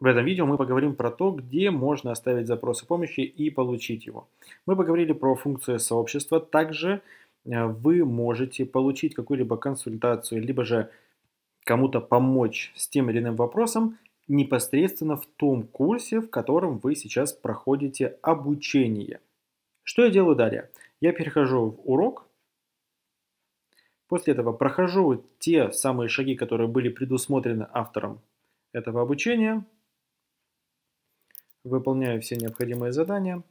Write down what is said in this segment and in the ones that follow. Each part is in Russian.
В этом видео мы поговорим про то, где можно оставить запрос о помощи и получить его. Мы поговорили про функцию сообщества. Также э, вы можете получить какую-либо консультацию, либо же кому-то помочь с тем или иным вопросом непосредственно в том курсе, в котором вы сейчас проходите обучение. Что я делаю далее? Я перехожу в урок, После этого прохожу те самые шаги, которые были предусмотрены автором этого обучения. Выполняю все необходимые задания.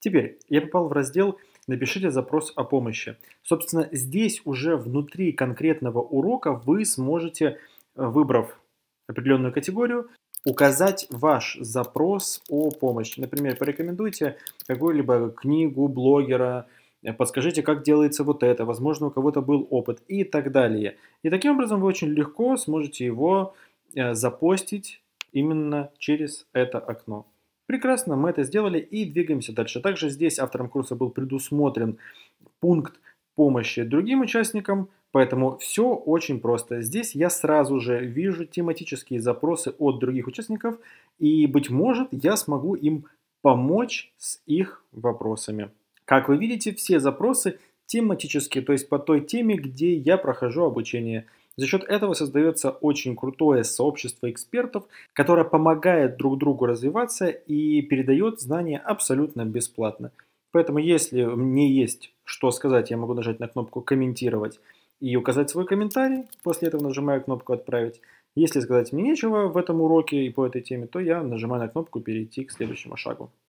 Теперь я попал в раздел «Напишите запрос о помощи». Собственно, здесь уже внутри конкретного урока вы сможете, э, выбрав определенную категорию, указать ваш запрос о помощи. Например, порекомендуйте какую-либо книгу блогера, э, подскажите, как делается вот это, возможно, у кого-то был опыт и так далее. И таким образом вы очень легко сможете его э, запостить именно через это окно. Прекрасно, мы это сделали и двигаемся дальше. Также здесь автором курса был предусмотрен пункт помощи другим участникам Поэтому все очень просто. Здесь я сразу же вижу тематические запросы от других участников, и, быть может, я смогу им помочь с их вопросами. Как вы видите, все запросы тематические, то есть по той теме, где я прохожу обучение. За счет этого создается очень крутое сообщество экспертов, которое помогает друг другу развиваться и передает знания абсолютно бесплатно. Поэтому, если мне есть что сказать, я могу нажать на кнопку «Комментировать» и указать свой комментарий. После этого нажимаю кнопку «Отправить». Если сказать мне нечего в этом уроке и по этой теме, то я нажимаю на кнопку «Перейти к следующему шагу».